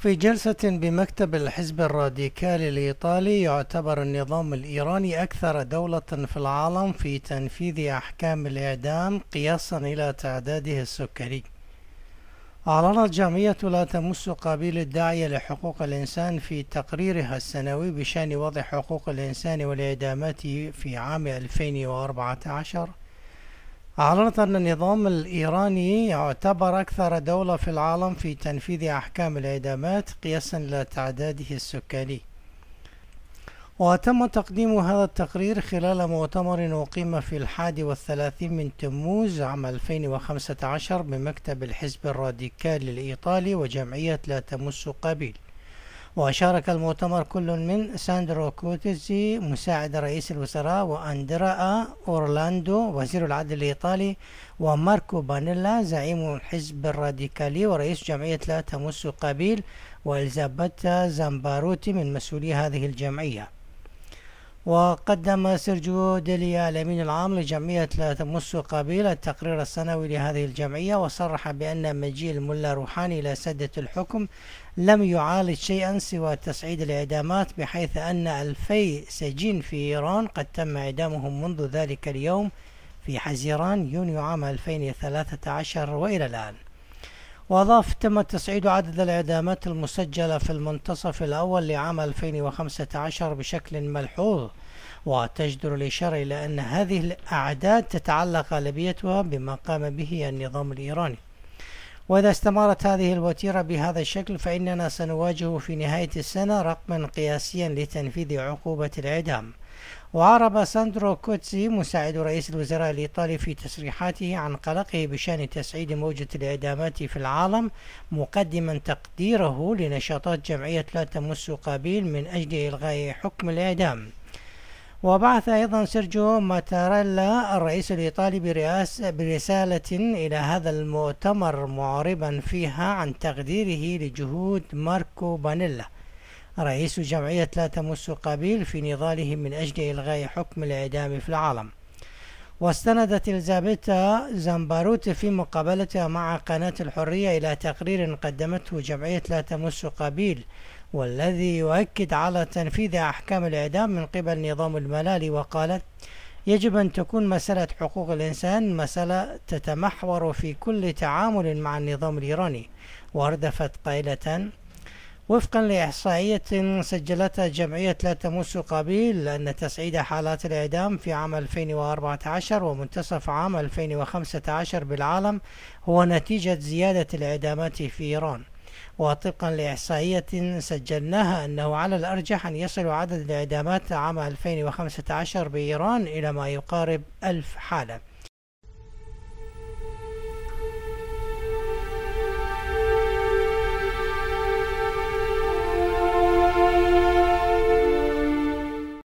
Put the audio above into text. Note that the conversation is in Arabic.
في جلسة بمكتب الحزب الراديكالي الإيطالي يعتبر النظام الإيراني أكثر دولة في العالم في تنفيذ أحكام الإعدام قياسا إلى تعداده السكري أعلنت جمعية لا تمس قبيل الداعية لحقوق الإنسان في تقريرها السنوي بشأن وضع حقوق الإنسان والإعدامات في عام 2014 أعلنت أن النظام الإيراني يعتبر أكثر دولة في العالم في تنفيذ أحكام الإعدامات قياسا لتعداده السكاني وتم تقديم هذا التقرير خلال مؤتمر أقيم في الحادي والثلاثين من تموز عام 2015 بمكتب الحزب الراديكالي الإيطالي وجمعية لا تمس قبيل وشارك المؤتمر كل من ساندرو كوتيزي مساعد رئيس الوزراء وأندرا أورلاندو وزير العدل الإيطالي وماركو بانيلا زعيم الحزب الراديكالي ورئيس جمعية لا تمس قبيل وإلزابيتا زامباروتي من مسؤولي هذه الجمعية وقدم سيرجو ديليا الأمين العام لجمعية لا تمس قبيل التقرير السنوي لهذه الجمعية وصرح بأن مجيء الملا روحاني إلى سدة الحكم لم يعالج شيئا سوى تصعيد الإعدامات بحيث أن ألفي سجين في إيران قد تم إعدامهم منذ ذلك اليوم في حزيران يونيو عام 2013 وإلى الآن وأضاف تم تصعيد عدد الإعدامات المسجلة في المنتصف الأول لعام 2015 بشكل ملحوظ وتجدر الإشارة إلى أن هذه الأعداد تتعلق غالبيتها بما قام به النظام الإيراني وإذا استمرت هذه الوتيرة بهذا الشكل فإننا سنواجه في نهاية السنة رقما قياسيا لتنفيذ عقوبة الإعدام وعرب ساندرو كوتسي مساعد رئيس الوزراء الإيطالي في تصريحاته عن قلقه بشأن تسعيد موجة الإعدامات في العالم مقدما تقديره لنشاطات جمعية لا تمس قابيل من أجل إلغاء حكم الإعدام وبعث أيضا سيرجيو ماتاريلا الرئيس الإيطالي برئاسة برسالة إلى هذا المؤتمر معربا فيها عن تقديره لجهود ماركو بانيلا رئيس جمعية لا تمس قبيل في نضاله من أجل إلغاء حكم الإعدام في العالم واستندت إلزابيتا زامباروت في مقابلتها مع قناة الحرية إلى تقرير قدمته جمعية لا تمس قبيل والذي يؤكد على تنفيذ أحكام الإعدام من قبل نظام الملال وقالت يجب أن تكون مسألة حقوق الإنسان مسألة تتمحور في كل تعامل مع النظام الإيراني وأردفت قائلة وفقا لإحصائية سجلتها جمعية لا تمس قبيل أن تسعيد حالات الإعدام في عام 2014 ومنتصف عام 2015 بالعالم هو نتيجة زيادة الإعدامات في إيران وطبقا لإحصائية سجلناها أنه على الأرجح أن يصل عدد الإعدامات عام 2015 بإيران إلى ما يقارب ألف حالة